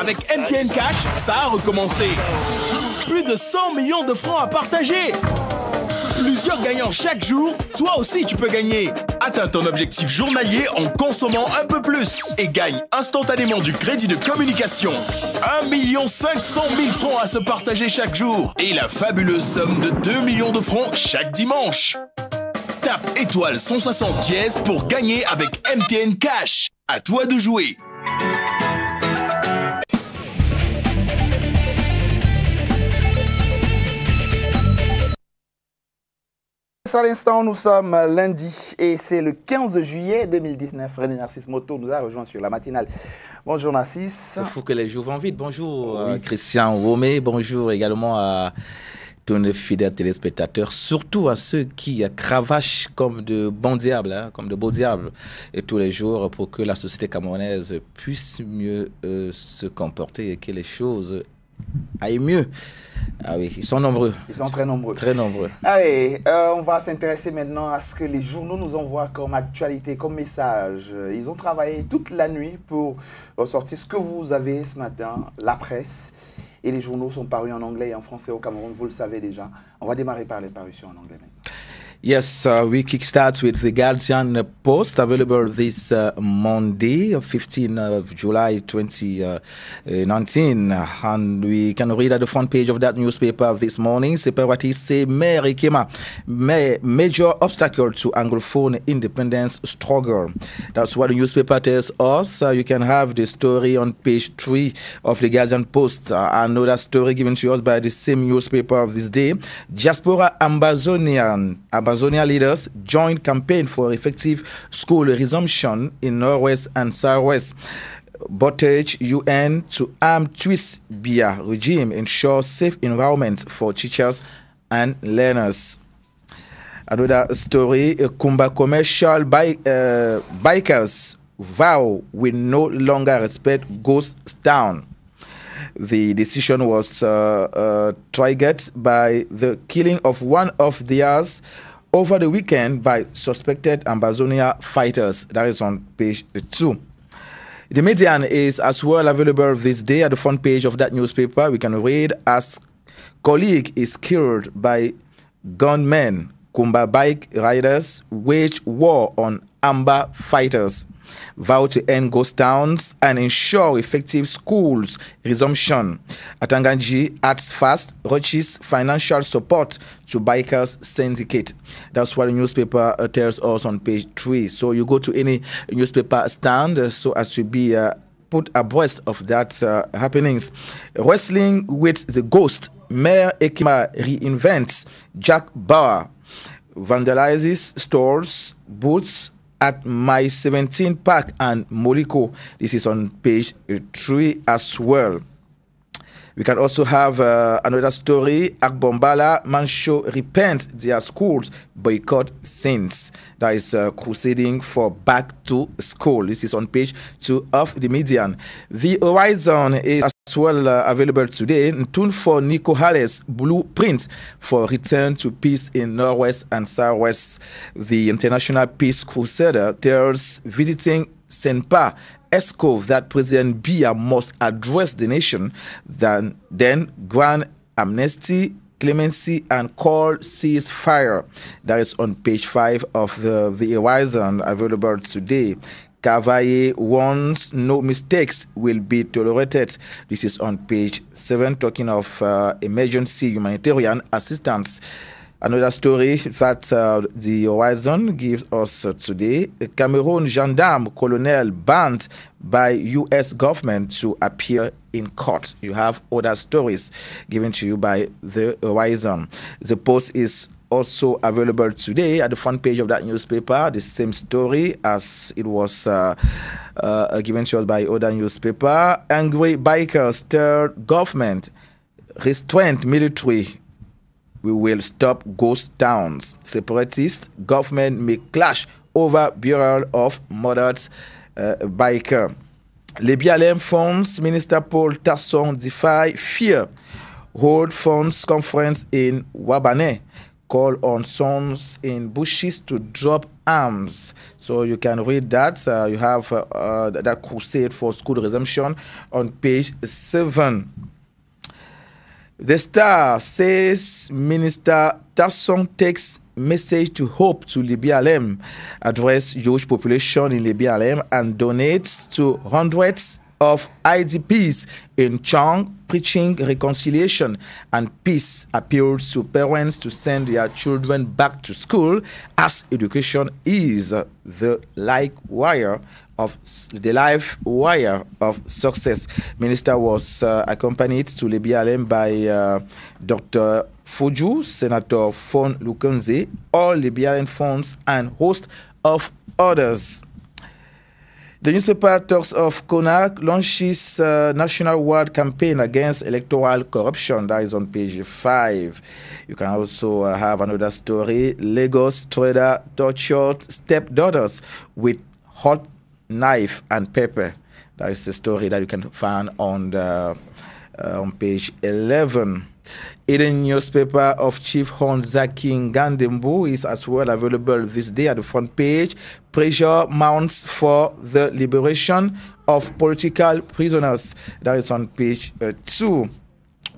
Avec MTN Cash, ça a recommencé. Plus de 100 millions de francs à partager. Plusieurs gagnants chaque jour, toi aussi tu peux gagner. Atteins ton objectif journalier en consommant un peu plus et gagne instantanément du crédit de communication. 1 500 000 francs à se partager chaque jour et la fabuleuse somme de 2 millions de francs chaque dimanche. Tape étoile 160 pour gagner avec MTN Cash. À toi de jouer à l'instant, nous sommes lundi et c'est le 15 juillet 2019. René Narcisse Moto nous a rejoint sur la matinale. Bonjour Narcisse. Il faut que les jours vont vite. Bonjour euh, Christian Romé, Bonjour également à de fidèles téléspectateurs, surtout à ceux qui cravachent comme de bons diables, hein, comme de beaux diables, et tous les jours pour que la société camerounaise puisse mieux euh, se comporter et que les choses aillent mieux. Ah oui, ils sont nombreux. Ils sont très nombreux. Très nombreux. Allez, euh, on va s'intéresser maintenant à ce que les journaux nous envoient comme actualité, comme message. Ils ont travaillé toute la nuit pour sortir ce que vous avez ce matin, la presse. Et les journaux sont parus en anglais et en français au Cameroun, vous le savez déjà. On va démarrer par les parutions en anglais Yes, uh, we kickstart with the Guardian Post available this uh, Monday, 15th of July 2019. Uh, and we can read at the front page of that newspaper this morning separatists say Mary Kema, major obstacle to Anglophone independence struggle. That's what the newspaper tells us. Uh, you can have the story on page 3 of the Guardian Post. Uh, another story given to us by the same newspaper of this day Diaspora Ambazonian. Ambazonian Amazonia leaders joined campaign for effective school resumption in Northwest and Southwest. Bottage UN to arm twist Bia regime ensure safe environment for teachers and learners. Another story, Kumba commercial bi uh, bikers vow will no longer respect ghost town. The decision was uh, uh, triggered by the killing of one of theirs over the weekend by suspected Ambazonia fighters. That is on page 2. The Median is as well available this day at the front page of that newspaper. We can read as colleague is killed by gunmen, Kumba bike riders wage war on Amba fighters vow to end ghost towns and ensure effective schools resumption. Atanganji acts fast, reaches financial support to bikers syndicate. That's what the newspaper uh, tells us on page three. So you go to any newspaper stand uh, so as to be uh, put abreast of that uh, happenings. Wrestling with the ghost, Mayor Ekima reinvents Jack Bauer, vandalizes stores, booths, at my 17 Park and Moriko, This is on page three as well. We can also have uh, another story. Agbombala, Mancho repent their schools boycott since. That is uh, crusading for back to school. This is on page two of the median. The horizon is as well uh, available today, tune for Nico Hale's Blueprint for Return to Peace in Northwest and Southwest. The International Peace Crusader tells visiting Senpa Escove that President Biya must address the nation, than, then grant amnesty clemency and call ceasefire. That is on page five of the, the Horizon available today. Cavaye warns no mistakes will be tolerated. This is on page 7, talking of uh, emergency humanitarian assistance. Another story that uh, the Horizon gives us today Cameroon gendarme colonel banned by U.S. government to appear in court. You have other stories given to you by the Horizon. The post is also available today at the front page of that newspaper. The same story as it was uh, uh, uh given to us by other newspaper. Angry bikers stir government, restraint military. We will stop ghost towns. Separatist government may clash over burial of murdered uh, biker. Libya funds Minister Paul Tasson defy fear. Hold funds conference in Wabane call on sons in bushes to drop arms. So you can read that. Uh, you have uh, uh, that crusade for school resumption on page 7. The star says Minister Tasson takes message to hope to libya address huge population in libya and donates to hundreds of IDPs in Chang preaching reconciliation and peace appeals to parents to send their children back to school as education is the like wire of the life wire of success. Minister was uh, accompanied to Libya by uh, Dr. Fuju, Senator Fon Lukenze, all Libyan funds and host of others. The newspaper talks of Konak launches a national-wide campaign against electoral corruption. That is on page 5. You can also uh, have another story. Lagos trader tortured stepdaughters with hot knife and pepper. That is a story that you can find on, the, uh, on page 11. Eden newspaper of Chief Hon Zaki Ngandembu is as well available this day at the front page. Pressure mounts for the liberation of political prisoners. That is on page uh, 2.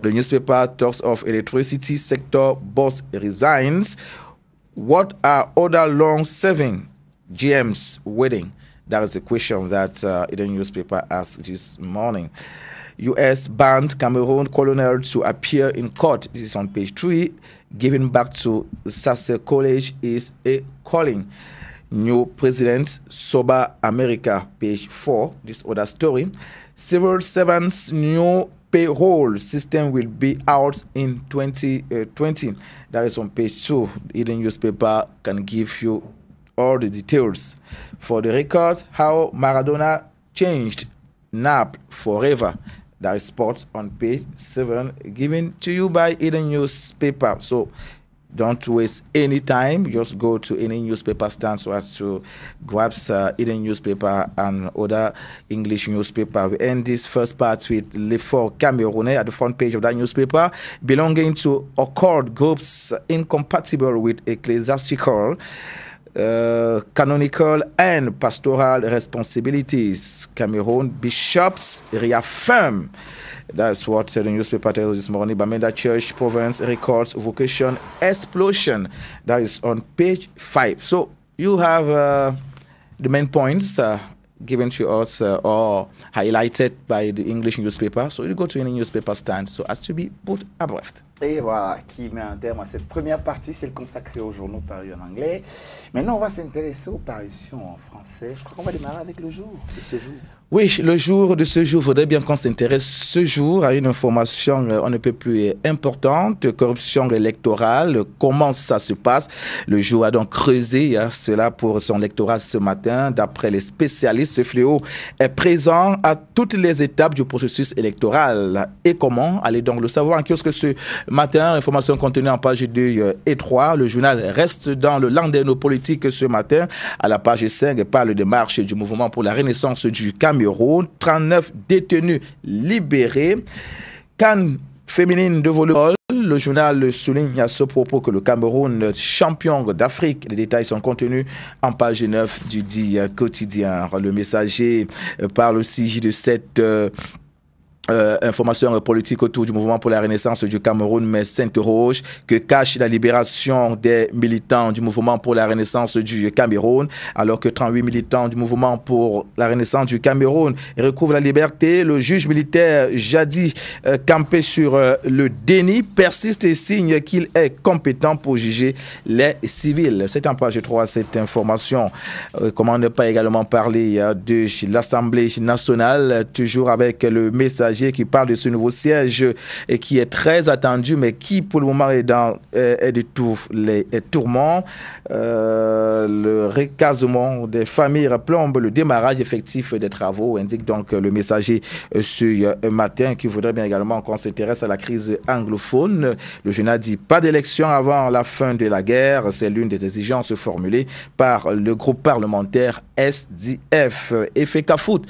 The newspaper talks of electricity sector boss resigns. What are other long-serving GMs waiting? That is a question that uh, Eden newspaper asked this morning. U.S. banned Cameroon colonel to appear in court. This is on page three. Giving back to Sasse College is a calling. New president sober America. Page four. This other story. Civil servants new payroll system will be out in 2020. Uh, that is on page two. Eden newspaper can give you all the details. For the record, how Maradona changed NAP forever that is spot on page 7 given to you by any newspaper so don't waste any time just go to any newspaper stand so as to grab uh, any newspaper and other english newspaper we end this first part with le four camerounais at the front page of that newspaper belonging to occult groups incompatible with ecclesiastical uh, canonical and pastoral responsibilities. Cameroon bishops reaffirm. That's what the newspaper tells this morning. Bamenda Church Province records vocation explosion. That is on page 5. So you have uh, the main points uh, Et voilà, qui met un terme à cette première partie, celle consacrée aux journaux parus en anglais. Maintenant, on va s'intéresser aux parutions en français. Je crois qu'on va démarrer avec le jour, le séjour. Oui, le jour de ce jour, il faudrait bien qu'on s'intéresse ce jour à une information, euh, on ne peut plus euh, importante, corruption électorale, comment ça se passe. Le jour a donc creusé cela pour son électorat ce matin. D'après les spécialistes, ce fléau est présent à toutes les étapes du processus électoral. Et comment Allez donc le savoir en kiosque ce matin. Information contenue en page 2 euh, et 3. Le journal reste dans le nos politique ce matin. À la page 5, parle des marches du mouvement pour la renaissance du Cameroun 39 détenus libérés. Cannes féminine de volleyball. Le journal souligne à ce propos que le Cameroun, champion d'Afrique, les détails sont contenus en page 9 du dit quotidien. Le messager parle aussi de cette... Euh, informations euh, information politique autour du mouvement pour la renaissance du Cameroun, mais Sainte-Roche que cache la libération des militants du mouvement pour la renaissance du Cameroun, alors que 38 militants du mouvement pour la renaissance du Cameroun recouvrent la liberté. Le juge militaire jadis euh, campé sur euh, le déni, persiste et signe qu'il est compétent pour juger les civils. C'est en page 3 cette information. comment ne pas également parler de l'Assemblée nationale, toujours avec le message qui parle de ce nouveau siège et qui est très attendu, mais qui pour le moment est dans euh, est de tous les tourments. Euh, le recasement des familles plombe le démarrage effectif des travaux, indique donc le Messager ce euh, matin, qui voudrait bien également qu'on s'intéresse à la crise anglophone. Le journal dit pas d'élection avant la fin de la guerre. C'est l'une des exigences formulées par le groupe parlementaire SDF et FECAFOOT.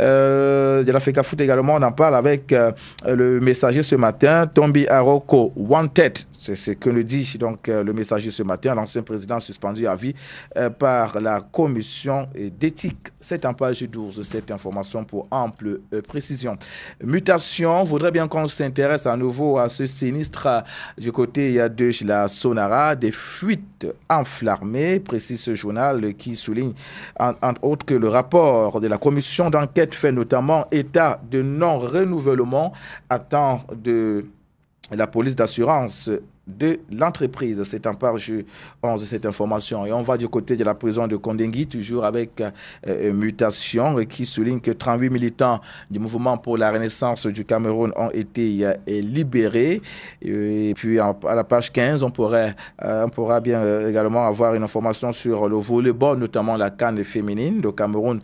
Euh, de la FECAFOOT également, on en parle avec euh, le messager ce matin, Tombi Aroko, wanted. C'est ce que nous dit donc euh, le messager ce matin, l'ancien président suspendu à vie euh, par la commission d'éthique. C'est en page 12, cette information pour ample précision. Mutation, voudrait bien qu'on s'intéresse à nouveau à ce sinistre du côté de la Sonara, des fuites « Enflammé », précise ce journal qui souligne entre autres que le rapport de la commission d'enquête fait notamment état de non-renouvellement à temps de la police d'assurance de l'entreprise. C'est en page 11 de cette information. Et on va du côté de la prison de Kondengui, toujours avec euh, euh, Mutation, euh, qui souligne que 38 militants du mouvement pour la renaissance du Cameroun ont été libérés. Et puis à la page 15, on, pourrait, on pourra bien également avoir une information sur le volleyball, notamment la canne féminine. du Cameroun,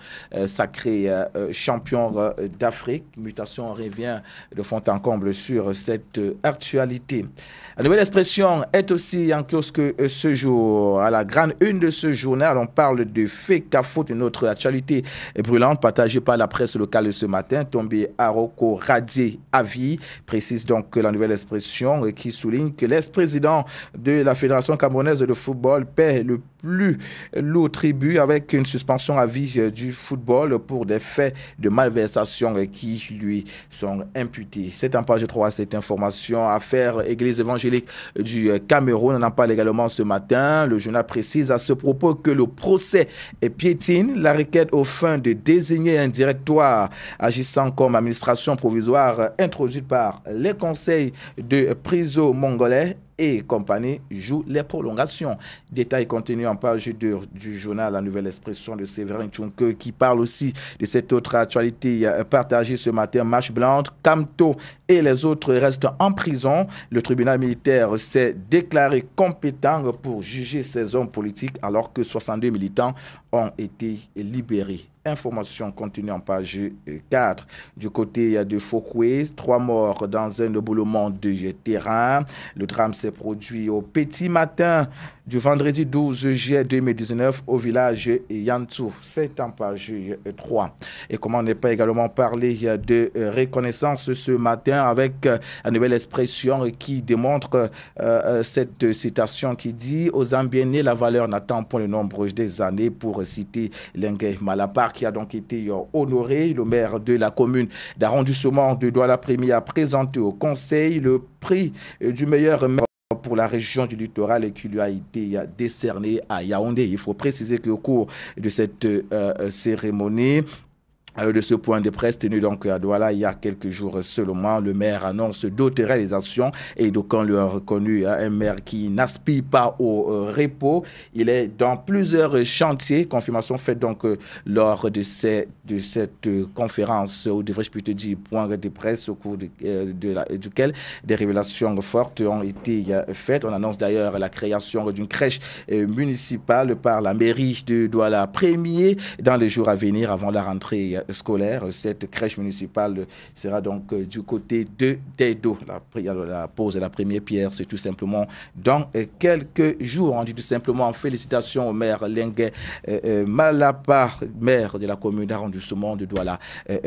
sacré champion d'Afrique. Mutation revient de fond en comble sur cette actualité. nouvel expression est aussi en kiosque euh, ce jour. À la grande une de ce journal, on parle de fait qu'à faute d'une autre actualité brûlante partagée par la presse locale ce matin, tombé à Rocco Radier à vie, précise donc la nouvelle expression qui souligne que l'ex-président de la Fédération camerounaise de football perd le plus l'eau tribu avec une suspension à vie euh, du football pour des faits de malversation euh, qui lui sont imputés. C'est en page 3 cette information. Affaire Église évangélique du euh, Cameroun. On en parle également ce matin. Le journal précise à ce propos que le procès est piétine. La requête au fin de désigner un directoire agissant comme administration provisoire introduite par les conseils de prison mongolais et compagnie joue les prolongations. Détail contenu en page 2 du journal La Nouvelle Expression de Séverin Tchunke qui parle aussi de cette autre actualité euh, partagée ce matin. Marche Blanche, Camto et les autres restent en prison. Le tribunal militaire s'est déclaré compétent pour juger ces hommes politiques alors que 62 militants ont été libérés information continue en page 4. Euh, du côté de Fokwe, trois morts dans un éboulement de terrain. Le drame s'est produit au petit matin du vendredi 12 juillet 2019 au village Yantou. C'est en page 3. Euh, Et comment n'est pas également parler euh, de reconnaissance ce matin avec la nouvelle expression qui démontre cette citation qui dit Aux nés, la valeur n'attend pas le nombre des années pour citer Lengue Malapart qui a donc été euh, honoré. Le maire de la commune d'arrondissement de Douala Primi a présenté au conseil le prix euh, du meilleur maire pour la région du littoral et qui lui a été euh, décerné à Yaoundé. Il faut préciser qu'au cours de cette cérémonie, euh, de ce point de presse tenu donc à Douala il y a quelques jours seulement, le maire annonce d'autres réalisations et d'aucuns lui ont reconnu hein, un maire qui n'aspire pas au euh, repos. Il est dans plusieurs chantiers. Confirmation faite donc euh, lors de, de cette conférence, ou devrais-je plutôt dire point de presse, au cours de, duquel des révélations fortes ont été faites. On annonce d'ailleurs la création d'une crèche municipale par la mairie de Douala, premier dans les jours à venir avant la rentrée scolaire. Cette crèche municipale sera donc euh, du côté de Daido. La, pause pose de la première pierre, c'est tout simplement dans euh, quelques jours. On dit tout simplement félicitations au maire Lengue euh, Malapa, maire de la commune d'arrondissement de Douala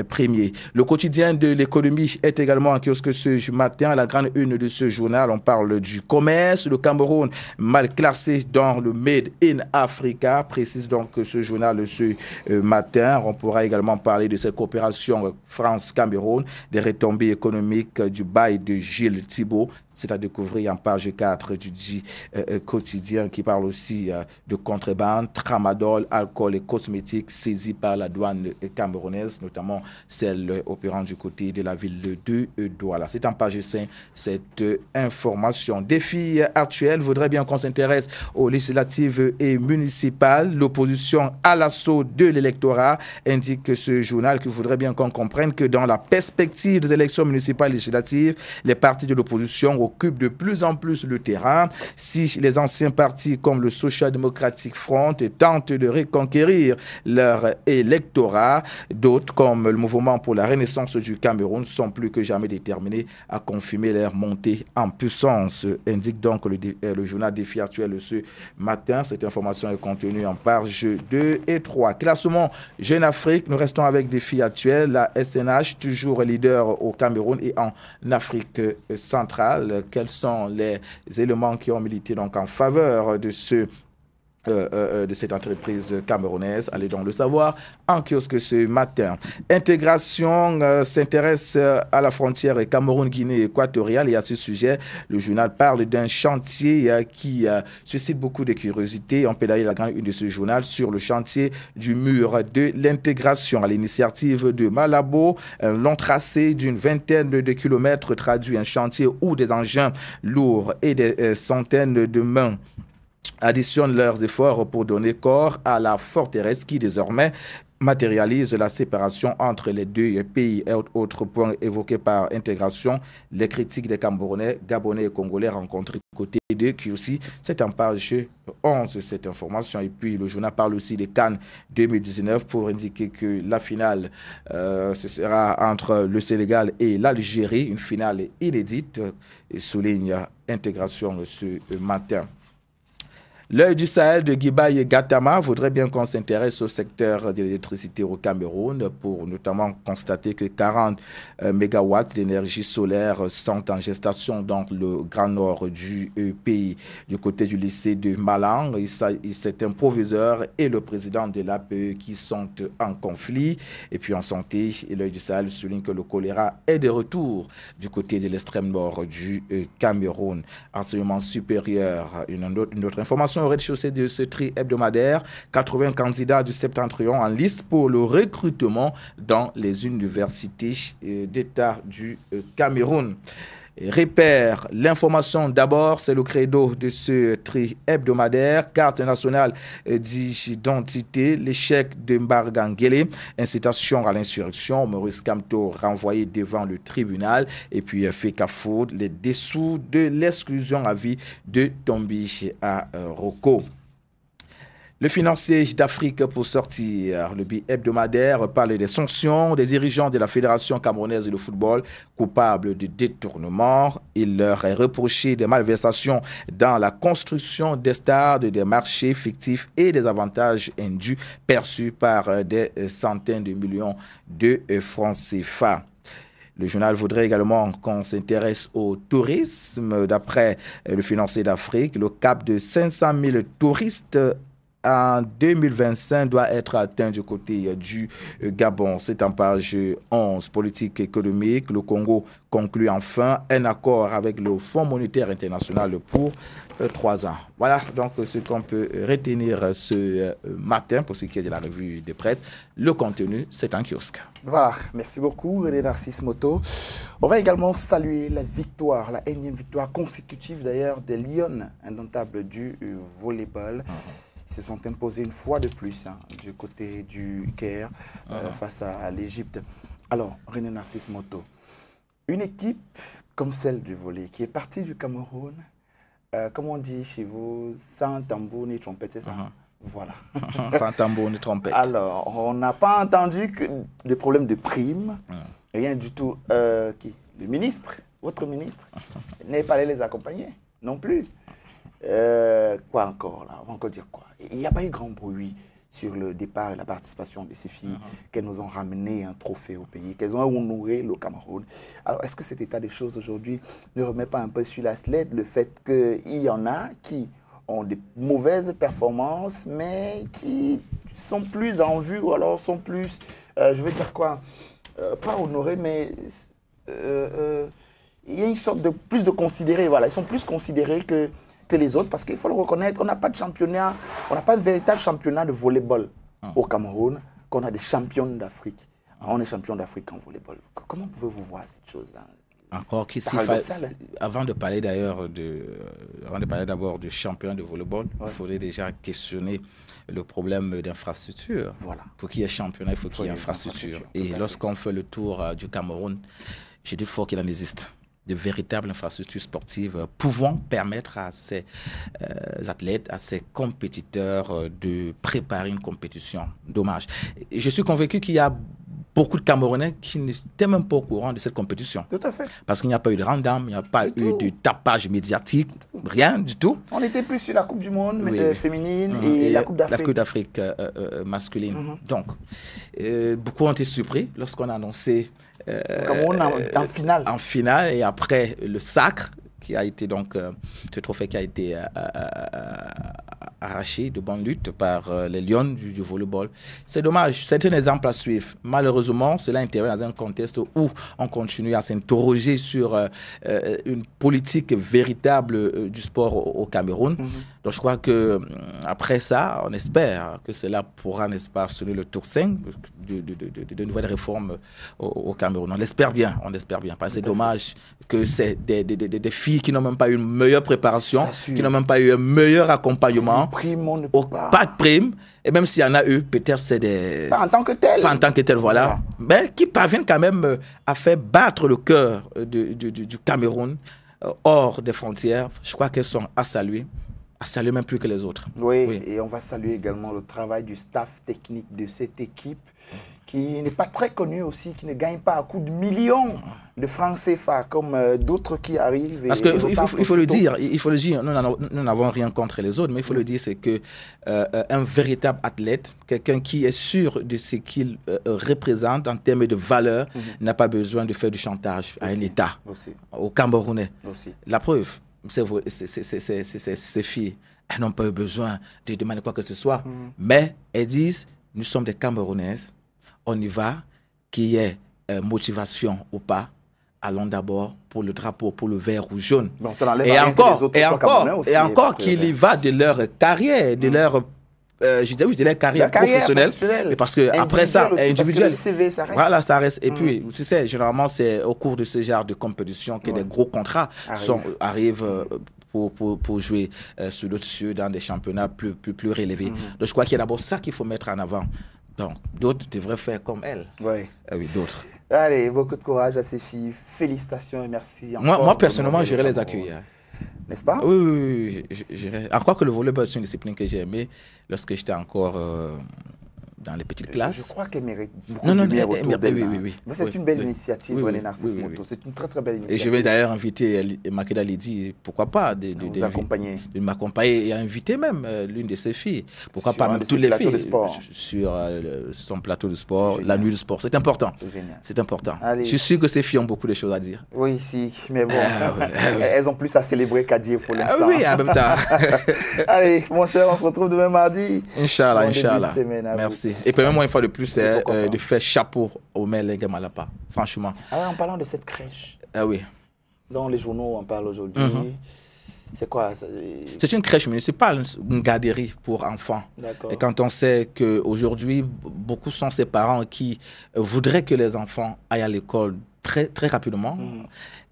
Premier. Le quotidien de l'économie est également en kiosque ce matin. La grande une de ce journal, on parle du commerce. Le Cameroun mal classé dans le Made in Africa, précise donc ce journal ce matin. On pourra également de cette coopération France-Cameroun, des retombées économiques du bail de Gilles Thibault c'est à découvrir en page 4 du dit euh, euh, quotidien qui parle aussi euh, de contrebande, tramadol, alcool et cosmétiques saisis par la douane camerounaise, notamment celle opérant du côté de la ville de Douala. C'est en page 5 cette information. Défi actuel, voudrait bien qu'on s'intéresse aux législatives et municipales. L'opposition à l'assaut de l'électorat indique ce journal qui voudrait bien qu'on comprenne que dans la perspective des élections municipales et législatives, les partis de l'opposition occupent de plus en plus le terrain. Si les anciens partis comme le Social Démocratique Front tentent de reconquérir leur électorat, d'autres comme le Mouvement pour la Renaissance du Cameroun sont plus que jamais déterminés à confirmer leur montée en puissance, indique donc le, euh, journal Défi actuel ce matin. Cette information est contenue en page 2 et 3. Classement Jeune Afrique, nous restons avec Défi actuel. La SNH, toujours leader au Cameroun et en Afrique euh, centrale. Euh, quels sont les éléments qui ont milité donc en faveur de ce euh, euh, de cette entreprise camerounaise. Allez donc le savoir en kiosque ce matin. Intégration euh, s'intéresse à la frontière Cameroun-Guinée équatoriale et à ce sujet, le journal parle d'un chantier qui suscite beaucoup de curiosité. On peut la grande une de ce journal sur le chantier du mur de l'intégration à l'initiative de Malabo. Un long tracé d'une vingtaine de kilomètres traduit un chantier où des engins lourds et des centaines de mains additionnent leurs efforts pour donner corps à la forteresse qui désormais matérialise la séparation entre les deux pays. Et autre point évoqué par intégration, les critiques des Camerounais, Gabonais et Congolais rencontrés côté de qui aussi, c'est en page 11 cette information. Et puis le journal parle aussi des Cannes 2019 pour indiquer que la finale, euh, ce sera entre le Sénégal et l'Algérie, une finale inédite, et euh, souligne intégration ce matin. L'œil du Sahel de Guibaye Gatama voudrait bien qu'on s'intéresse au secteur de l'électricité au Cameroun pour notamment constater que 40 euh, MW d'énergie solaire sont en gestation dans le Grand Nord du euh, pays. Du côté du lycée de Malang, c'est un proviseur et le président de l'APE qui sont en conflit. Et puis en santé, l'œil du Sahel souligne que le choléra est de retour du côté de l'extrême nord du euh, Cameroun. Enseignement supérieur, une autre information au rez-de-chaussée de ce tri hebdomadaire. 80 candidats du Septentrion en liste pour le recrutement dans les universités euh, d'État du euh, Cameroun. Répère l'information d'abord, c'est le credo de ce tri hebdomadaire, carte nationale d'identité, l'échec de Mbargangele, incitation à l'insurrection, Maurice Camto renvoyé devant le tribunal, et puis euh, Food, les dessous de l'exclusion à vie de Tombi à Rocco. Le financier d'Afrique pour sortir. Le bi hebdomadaire parle des sanctions des dirigeants de la Fédération camerounaise de football coupables de détournement. Il leur est reproché des malversations dans la construction des stades, des marchés fictifs et des avantages indus perçus par des centaines de millions de francs CFA. Le journal voudrait également qu'on s'intéresse au tourisme. D'après le financier d'Afrique, le cap de 500 000 touristes en 2025 doit être atteint du côté euh, du euh, Gabon. C'est en page 11. Politique économique, le Congo conclut enfin un accord avec le Fonds monétaire international pour euh, trois ans. Voilà donc ce qu'on peut retenir ce matin pour ce qui est de la revue de presse. Le contenu, c'est en kiosque. Voilà, merci beaucoup René Narcisse Moto. On va également saluer la victoire, la énième victoire consécutive d'ailleurs des Lyon, indomptables du volleyball. Ah. Ils se sont imposés une fois de plus hein, du côté du Caire euh, ah. face à l'Égypte. Alors, René Narcisse Moto, une équipe comme celle du volet qui est partie du Cameroun, euh, comme on dit chez vous, sans tambour ni trompette, c'est ça uh-huh. Voilà. sans tambour ni trompette. Alors, on n'a pas entendu que des problèmes de primes, uh-huh. rien du tout. Euh, qui Le ministre, votre ministre, uh-huh. n'est pas allé les accompagner non plus. Euh, quoi encore là On va encore dire quoi Il n'y a pas eu grand bruit sur le départ et la participation de ces filles, uh-huh. qu'elles nous ont ramené un trophée au pays, qu'elles ont honoré le Cameroun. Alors, est-ce que cet état de choses aujourd'hui ne remet pas un peu sur la sled le fait qu'il y en a qui ont des mauvaises performances, mais qui sont plus en vue ou alors sont plus, euh, je veux dire quoi, euh, pas honorés, mais il y a une sorte de plus de considérés, voilà, ils sont plus considérés que que les autres, parce qu'il faut le reconnaître, on n'a pas de championnat, on n'a pas un véritable championnat de volleyball ah. au Cameroun, qu'on a des champions d'Afrique. Ah, on est champion d'Afrique en volleyball. Comment pouvez-vous voir cette chose-là encore qu'ici, avant de parler d'ailleurs de, euh, avant de parler d'abord du champion de volleyball, il faudrait déjà questionner le problème d'infrastructure. Voilà. Pour qu'il y ait championnat, il faut qu'il y ait infrastructure. Et lorsqu'on fait le tour euh, du Cameroun, j'ai dit fort qu'il en existe de véritables infrastructures sportives euh, pouvant permettre à ces euh, athlètes, à ces compétiteurs euh, de préparer une compétition. Dommage. je suis convaincu qu'il y a beaucoup de Camerounais qui n'étaient même pas au courant de cette compétition. Tout à fait. Parce qu'il n'y a pas eu de random, il n'y a pas eu de tapage médiatique, rien du tout. On était plus sur la Coupe du Monde féminine mm-hmm. et, la Coupe d'Afrique. La Coupe d'Afrique masculine. Mm-hmm. Donc, beaucoup ont été surpris lorsqu'on a annoncé euh, Cameroun en, euh, finale. En finale et après le sacre qui a été donc euh, ce trophée qui a été arraché de bonne lutte par les Lions du, volleyball. C'est dommage, c'est un exemple à suivre. Malheureusement, cela intervient dans un contexte où on continue à s'interroger sur une politique véritable du sport au, Cameroun. Mhm je crois que euh, après ça, on espère que cela pourra, n'est-ce pas, sonner le tour 5 de, nouvelles réformes au, Cameroun. On l'espère bien, on l'espère bien. Parce que c'est dommage que c'est des, des, des, filles qui n'ont même pas eu une meilleure préparation, qui n'ont même pas eu un meilleur accompagnement. Prime, on ne peut pas. pas. de prime. Et même s'il y en a eu, peut-être c'est des... Pas en tant que tel. Pas en tant que tel, voilà. Mais qui parviennent quand même euh, à faire battre le cœur euh, du Cameroun hors des frontières. Je crois qu'elles sont à saluer à saluer même plus que les autres. Oui, et on va saluer également le travail du staff technique de cette équipe qui n'est pas très connue aussi, qui ne gagne pas à coup de millions de francs CFA comme euh, d'autres qui arrivent. Parce qu'il faut, il faut, le dire, il faut le dire, nous n'avons rien contre les autres, mais il faut le dire, c'est que euh, un véritable athlète, quelqu'un qui est sûr de ce qu'il euh, représente en termes de valeur, mhm. n'a pas besoin de faire du chantage à un État, au aux Camerounais. La preuve, ces filles, elles n'ont pas eu besoin de demander quoi que ce soit. Mm. Mais elles disent, nous sommes des Camerounaises, on y va, qu'il y ait euh, motivation ou pas. Allons d'abord pour le drapeau, pour le vert ou jaune. et, encore, et, encore, et encore, qu'il y va de leur carrière, de mm. leur euh, je disais oui, je dirais carrière, professionnelle, mais parce que après ça, aussi, individuel, le CV, ça reste. voilà, ça reste. Et mm. puis, tu sais, généralement, c'est au cours de ce genre de compétition que des gros contrats sont, arrivent. Euh, pour, jouer euh, sur le dessus dans des championnats plus, plus, relevés. Mm. Donc, je crois qu'il y a d'abord ça qu'il faut mettre en avant. Donc, d'autres devraient faire comme elle. Oui. Ah oui, d'autres. Allez, beaucoup de courage à ces filles. Félicitations et merci. Encore moi, moi personnellement, j'irai les accueillir n'est-ce pas Oui, oui, oui. Je, crois que le volleyball, c'est une discipline que j'ai aimée lorsque j'étais encore euh, dans les petites classes. Je crois qu'elle mérite beaucoup de lumière oui, oui, oui, c'est une belle initiative, les narcisses C'est une très, très belle initiative. Et je vais d'ailleurs inviter Makeda Lidi, pourquoi pas, de, m'accompagner. et inviter même euh, l'une de ses filles. Pourquoi pas même toutes les filles. De sport. Sur euh, son plateau de sport, la nuit de sport. C'est important. C'est important. Je suis sûr que ces filles ont beaucoup de choses à dire. Oui, si, mais bon. Ah, ah, elles ont plus à célébrer qu'à dire pour ah l'instant. oui, à même temps. Allez, mon cher, on se retrouve demain mardi. Inch'Allah, Inch'Allah. Merci. Et permets-moi ah. une fois de plus euh, de faire chapeau au maire Lengue Malapa, franchement. Alors, ah, en parlant de cette crèche. Ah oui. Dans les journaux, on parle aujourd'hui. Mhm. C'est quoi euh, C'est une crèche municipale, une garderie pour enfants. Et quand on sait qu'aujourd'hui, beaucoup sont ces parents qui voudraient que les enfants aillent à l'école très, très rapidement. Mhm.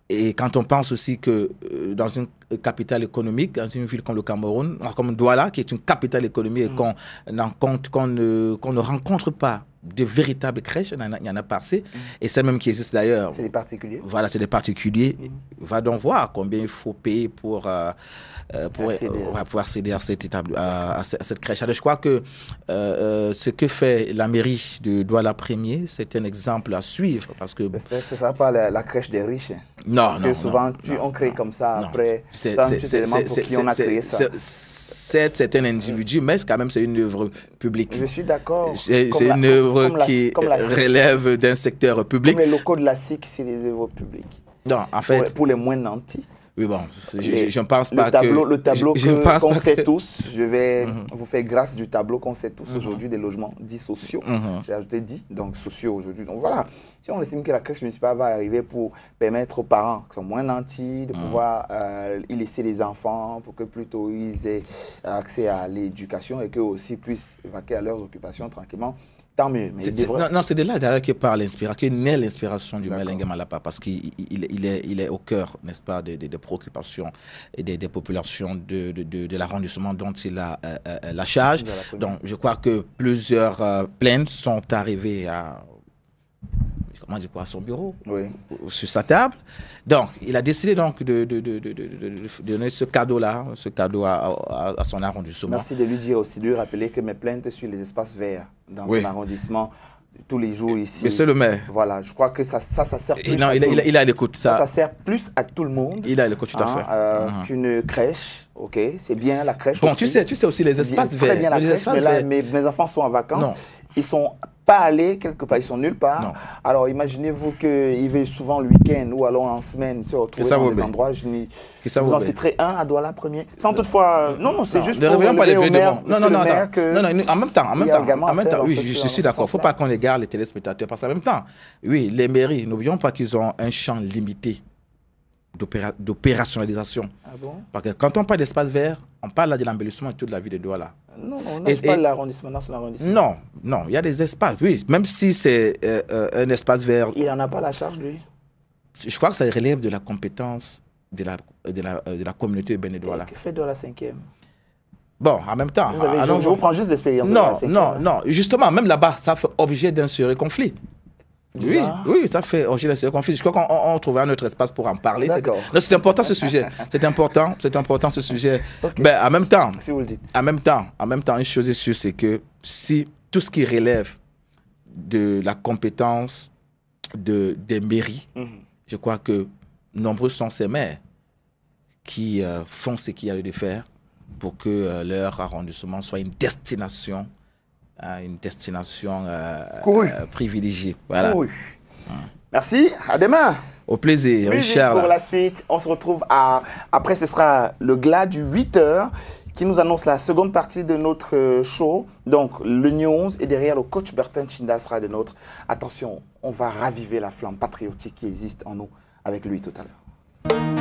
Et quand on pense aussi que euh, dans une euh, capitale économique, dans une ville comme le Cameroun, comme Douala, qui est une capitale économique et mm. qu'on ne, ne rencontre pas de véritables crèches, il y en a, passé, Et celles même qui existe d'ailleurs. C'est des particuliers. Voilà, c'est des particuliers. Mm-hmm. Va donc voir combien il faut payer pour, euh, euh, euh pour, accéder. à cette, à, cette crèche. Alors, je crois que euh, ce que fait la mairie de Douala Premier, c'est un exemple à suivre. Parce que... ce ne sera pas la, crèche des riches. Non, hein. parce non. Parce que souvent, tu, on crée comme ça après. C'est un individu, mais quand même, c'est une œuvre publique. Je suis d'accord. C'est une œuvre qui relèvent relève d'un secteur public. mais les locaux de la SIC, c'est des œuvres publiques. Non, en fait. Pour, les moins nantis. Oui, bon, je ne pense pas le tableau, que... Le tableau qu'on sait tous, je vais mhm. vous faire grâce du tableau qu'on sait tous mhm. aujourd'hui des logements dits sociaux. Mhm. J'ai ajouté dit », donc sociaux aujourd'hui. Donc voilà, si on estime que la crèche municipale va arriver pour permettre aux parents qui sont moins nantis de pouvoir euh, y laisser les enfants pour que plutôt ils aient accès à l'éducation et qu'eux aussi puissent évacuer à leurs occupations tranquillement, tant non, c'est de là derrière que parle l'inspiration, qui naît l'inspiration du Melengue Malapa, parce qu'il est, au cœur, n'est-ce pas, des, préoccupations et des, populations de, l'arrondissement dont il a euh, euh, euh, la charge. Donc, je crois que plusieurs plaintes sont arrivées à comment à son bureau, sur sa table. Donc, il a décidé donc de, de, donner ce cadeau-là, ce cadeau à, son arrondissement. Merci de lui dire aussi, de lui rappeler que mes plaintes sur les espaces verts dans son arrondissement tous les jours ici. Monsieur le maire. Voilà, je crois que ça, ça, ça sert plus. Non, à il, le il, il, a l'écoute. Ça. ça sert plus à tout le monde. Il a l'écoute, tout à hein, fait. Euh, uh-huh. Qu'une crèche, ok, c'est bien la crèche. Bon, tu sais, tu sais aussi les espaces verts. Très bien la crèche, mais là, mes, enfants sont en vacances. Ils sont pas aller quelque part, ils sont nulle part. Alors imaginez-vous qu'ils veulent souvent le week-end ou alors en semaine se retrouver dans des endroits Vous, en citerez un à Douala premier Sans toutefois. Euh, non, non, c'est juste. Ne réveillons pas les vieux Non, non, non, non, en même temps, en même temps, oui, je, suis d'accord. Il ne faut pas qu'on égare les téléspectateurs parce qu'en même temps, oui, les mairies, n'oublions pas qu'ils ont un champ limité d'opérationnalisation. Ah parce que quand on parle d'espace vert, on parle là de l'embellissement de toute la ville de Douala. Non, on pas l'arrondissement, l'arrondissement. Non, non, il y a des espaces, oui. Même si c'est euh, euh, un espace vert. Il n'en a pas la charge, lui Je crois que ça relève de la compétence de la, de la, euh, de la communauté de de Douala. Que fait Douala 5e Bon, en même temps. je, vous prends juste l'expérience. Non, non, hein. non. Justement, même là-bas, ça fait objet d'un sérieux conflit. Oui, oui, ça fait Je crois qu'on trouvera un autre espace pour en parler. C'est important ce sujet. C'est important, c'est important ce sujet. Mais ben, en même temps, si vous En même temps, en même temps, une chose est sûre, c'est que si tout ce qui relève de la compétence de, des mairies, mhm. je crois que nombreux sont ces maires qui euh, font ce qu'il y a de faire pour que euh, leur arrondissement soit une destination à une destination euh, euh, privilégiée. Hein. Merci, à demain. Au plaisir, Richard. Pour la suite, on se retrouve à. Après, ce sera le glas du 8h qui nous annonce la seconde partie de notre euh, show. Donc, le News et derrière le coach Bertin Chinda sera de notre. Attention, on va raviver la flamme patriotique qui existe en nous avec lui tout à l'heure.